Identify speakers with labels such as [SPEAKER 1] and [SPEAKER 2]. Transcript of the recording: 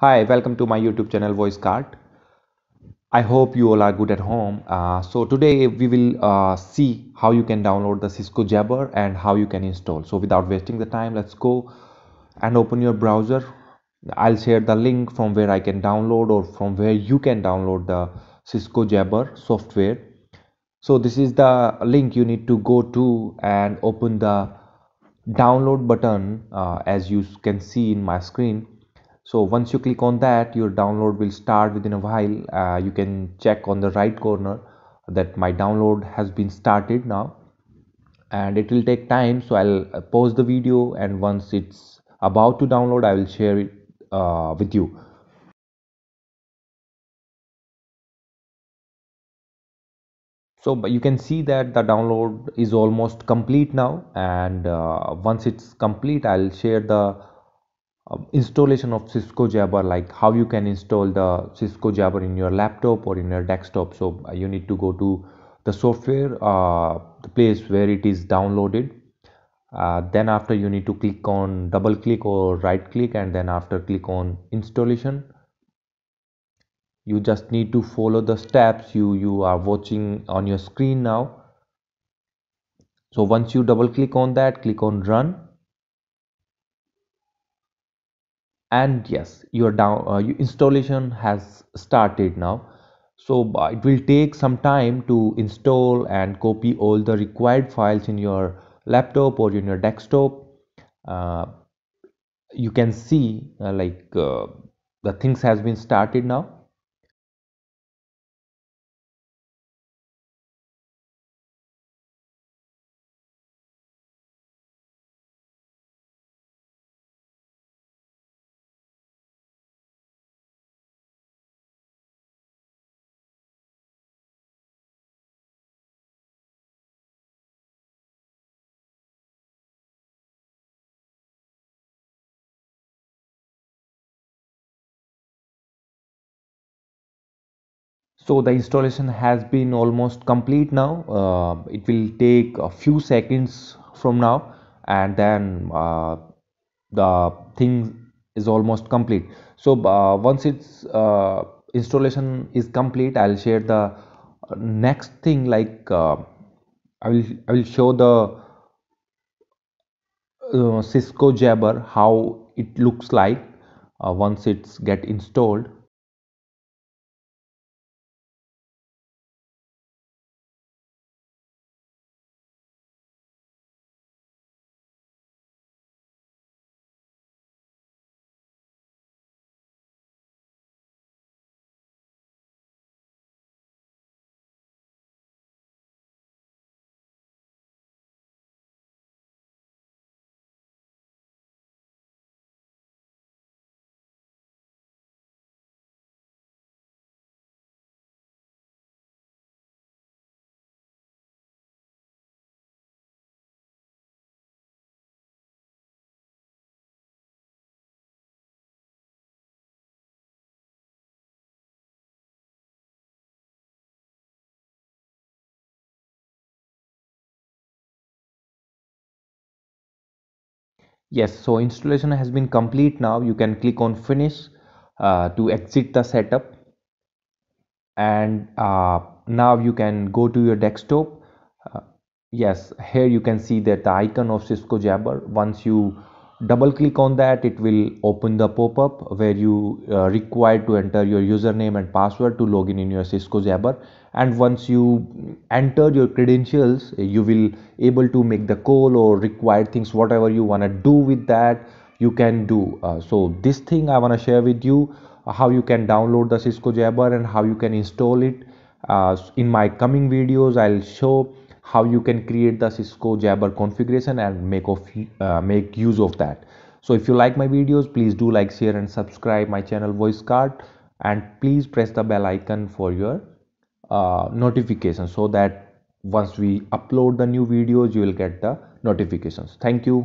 [SPEAKER 1] Hi, welcome to my YouTube channel Voice Card. I hope you all are good at home. Uh, so today we will uh, see how you can download the Cisco Jabber and how you can install. So without wasting the time, let's go and open your browser. I'll share the link from where I can download or from where you can download the Cisco Jabber software. So this is the link you need to go to and open the download button uh, as you can see in my screen so once you click on that your download will start within a while uh, you can check on the right corner that my download has been started now and it will take time so i'll uh, pause the video and once it's about to download i will share it uh, with you so but you can see that the download is almost complete now and uh, once it's complete i'll share the um, installation of Cisco Jabber, like how you can install the Cisco Jabber in your laptop or in your desktop. So uh, you need to go to the software, uh, the place where it is downloaded. Uh, then after you need to click on double click or right click and then after click on installation you just need to follow the steps you you are watching on your screen now so once you double click on that click on run and yes your down uh, your installation has started now so uh, it will take some time to install and copy all the required files in your laptop or in your desktop uh, you can see uh, like uh, the things has been started now so the installation has been almost complete now uh, it will take a few seconds from now and then uh, the thing is almost complete so uh, once its uh, installation is complete i'll share the uh, next thing like uh, i will i will show the cisco jabber how it looks like once it's get installed Yes, so installation has been complete now. You can click on finish uh, to exit the setup and uh, now you can go to your desktop. Uh, yes, here you can see that the icon of Cisco Jabber once you double click on that it will open the pop-up where you uh, required to enter your username and password to login in your cisco jabber and once you enter your credentials you will able to make the call or required things whatever you want to do with that you can do uh, so this thing i want to share with you how you can download the cisco jabber and how you can install it uh, in my coming videos i'll show how you can create the cisco jabber configuration and make of uh, make use of that so if you like my videos please do like share and subscribe my channel voice card and please press the bell icon for your uh, notification so that once we upload the new videos you will get the notifications thank you